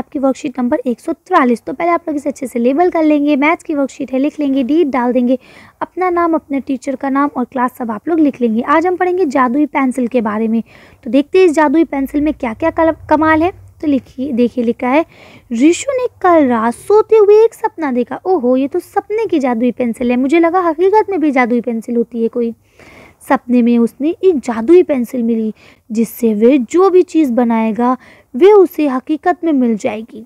आपकी worksheet number 143 तो पहले आप लोग इसे अच्छे से लेबल कर लेंगे मैथ्स की वर्कशीट है लिख लेंगे डीट डाल देंगे अपना नाम अपने टीचर का नाम और क्लास सब आप लोग लिख लेंगे आज हम पढ़ेंगे जादुई पेंसिल के बारे में तो देखते हैं इस जादुई पेंसिल में क्या क्या कमाल है तो लिखिए देखिए लिखा है ऋषु ने कल रात सोते हुए एक सपना देखा ओहो ये तो सपने की जादुई पेंसिल है मुझे लगा हकीकत में भी जादुई पेंसिल होती है कोई सपने में उसने एक जादुई पेंसिल मिली जिससे वे जो भी चीज़ बनाएगा वे उसे हकीकत में मिल जाएगी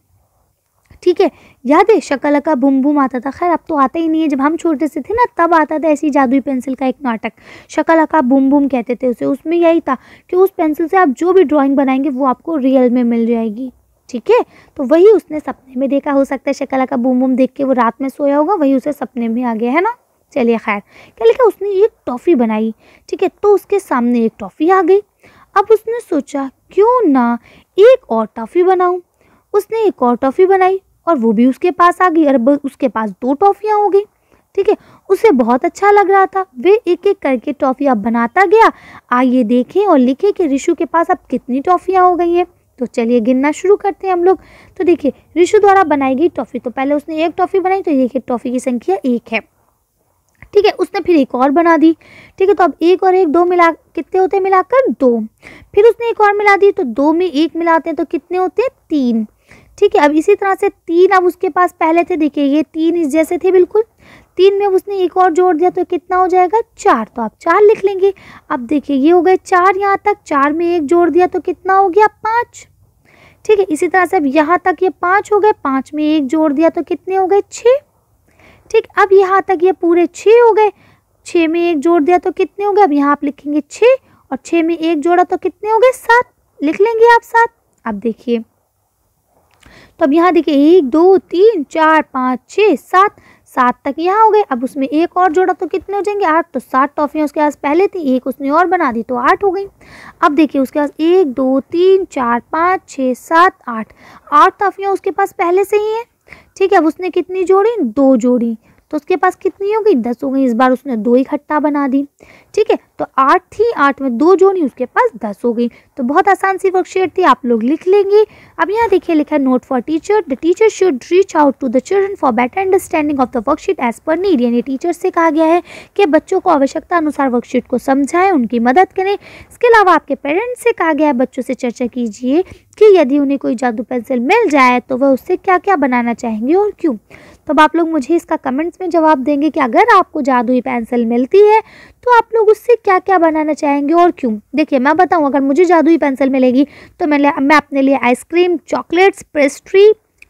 ठीक है याद है शकल का बुम बुम आता था खैर अब तो आता ही नहीं है जब हम छोटे से थे ना तब आता था ऐसी जादुई पेंसिल का एक नाटक शकल का बुम बुम कहते थे उसे उसमें यही था कि उस पेंसिल से आप जो भी ड्राइंग बनाएंगे वो आपको रियल में मिल जाएगी ठीक है तो वही उसने सपने में देखा हो सकता है शकल का बुम बुम देख के वो रात में सोया होगा वही उसे सपने में आ गया है ना चलिए खैर क्या लिखा उसने एक टॉफ़ी बनाई ठीक है तो उसके सामने एक टॉफ़ी आ गई अब उसने सोचा क्यों ना एक और टॉफ़ी बनाऊँ उसने एक और टॉफ़ी बनाई और वो भी उसके पास आ गई और उसके पास दो टॉफ़ियाँ हो गई ठीक है उसे बहुत अच्छा लग रहा था वे एक एक करके टॉफ़ियाँ बनाता गया आइए देखें और लिखें कि ऋषु के पास अब कितनी टॉफ़ियाँ हो गई हैं तो चलिए गिनना शुरू करते हैं हम लोग तो देखिए ऋषु द्वारा बनाई गई टॉफ़ी तो पहले उसने एक टॉफ़ी बनाई तो देखिए टॉफ़ी की संख्या एक है ठीक है उसने फिर एक और बना दी ठीक है तो अब एक और एक दो मिला कितने होते हैं मिलाकर दो फिर उसने एक और मिला दी तो दो में एक मिलाते हैं तो कितने होते हैं तीन ठीक है अब इसी तरह से तीन अब उसके पास पहले थे देखिए ये तीन इस जैसे थे बिल्कुल तीन में उसने एक और जोड़ दिया तो कितना हो जाएगा चार तो आप चार लिख लेंगे अब देखिए ये हो गए चार यहाँ तक चार में एक जोड़ दिया तो कितना हो गया पाँच ठीक है इसी तरह से अब यहाँ तक ये पाँच हो गए पाँच में एक जोड़ दिया तो कितने हो गए छः ठीक अब यहाँ तक ये पूरे छः हो गए छः में एक जोड़ दिया तो कितने हो गए अब यहाँ आप लिखेंगे छः और छः में एक जोड़ा तो कितने हो गए सात लिख लेंगे आप सात अब देखिए तो अब यहाँ देखिए एक दो तीन चार पाँच छः सात सात तक यहाँ हो गए अब उसमें एक और जोड़ा तो कितने हो जाएंगे आठ तो सात टॉफियाँ उसके पास पहले थी एक उसने और बना दी तो आठ हो गई अब देखिए उसके पास एक दो तीन चार पाँच छः सात आठ आठ टॉफियाँ उसके पास पहले से ही हैं ठीक है अब उसने कितनी जोड़ी दो जोड़ी तो उसके पास कितनी हो गई दस हो गई इस बार उसने दो इकट्ठा बना दी ठीक है तो आठ थी आठ में दो जोड़ी उसके पास दस हो गई तो बहुत आसान सी वर्कशीट थी आप लोग लिख लेंगे अब यहाँ देखिए लिखा है note for teacher the teacher should reach out to the children for better understanding of the worksheet as per need यानी टीचर से कहा गया है कि बच्चों को आवश्यकता अनुसार वर्कशीट को समझाएं उनकी मदद करें इसके अलावा आपके पेरेंट्स से कहा गया है बच्चों से चर्चा कीजिए कि यदि उन्हें कोई जादू पेंसिल मिल जाए तो वह उससे क्या क्या बनाना चाहेंगे और क्यों तो अब आप लोग मुझे इसका कमेंट्स में जवाब देंगे कि अगर आपको जादुई पेंसिल मिलती है तो आप लोग उससे क्या क्या बनाना चाहेंगे और क्यों देखिए मैं बताऊँ अगर मुझे जादुई पेंसिल मिलेगी तो मैं मैं अपने लिए आइसक्रीम आइसक्रीम चॉकलेट्स पेस्ट्री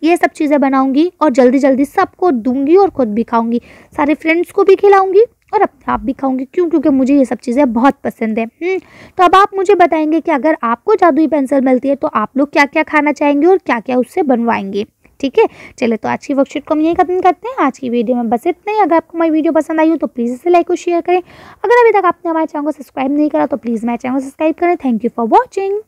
ये सब चीज़ें बनाऊंगी और जल्दी जल्दी सबको दूंगी और ख़ुद भी खाऊंगी सारे फ्रेंड्स को भी खिलाऊंगी और अपने आप भी खाऊंगी क्यों क्योंकि मुझे ये सब चीज़ें बहुत पसंद है हम्म, तो अब आप मुझे बताएंगे कि अगर आपको जादुई पेंसिल मिलती है तो आप लोग क्या क्या खाना चाहेंगे और क्या क्या उससे बनवाएंगे ठीक है चले तो आज की वर्कशीट को हम यही खत्म करते हैं आज की वीडियो में बस इतना ही अगर आपको मेरी वीडियो पसंद आई हो तो प्लीज़ इसे लाइक और शेयर करें अगर अभी तक आपने हमारे चैनल को सब्सक्राइब नहीं करा तो प्लीज़ मेरे चैनल को सब्सक्राइब करें थैंक यू फॉर वॉचिंग